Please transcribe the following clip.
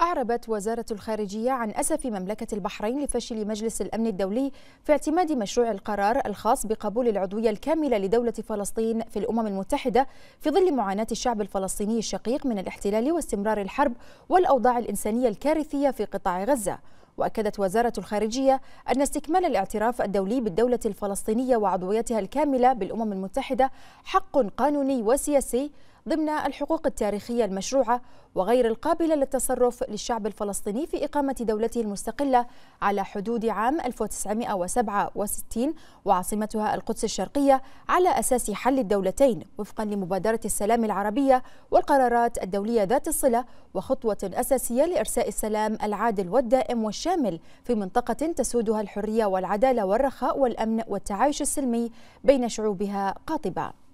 أعربت وزارة الخارجية عن أسف مملكة البحرين لفشل مجلس الأمن الدولي في اعتماد مشروع القرار الخاص بقبول العضوية الكاملة لدولة فلسطين في الأمم المتحدة في ظل معاناة الشعب الفلسطيني الشقيق من الاحتلال واستمرار الحرب والأوضاع الإنسانية الكارثية في قطاع غزة. وأكدت وزارة الخارجية أن استكمال الاعتراف الدولي بالدولة الفلسطينية وعضويتها الكاملة بالأمم المتحدة حق قانوني وسياسي ضمن الحقوق التاريخية المشروعة وغير القابلة للتصرف للشعب الفلسطيني في إقامة دولته المستقلة على حدود عام 1967 وعاصمتها القدس الشرقية على أساس حل الدولتين وفقا لمبادرة السلام العربية والقرارات الدولية ذات الصلة وخطوة أساسية لإرساء السلام العادل والدائم والشامل في منطقة تسودها الحرية والعدالة والرخاء والأمن والتعايش السلمي بين شعوبها قاطبة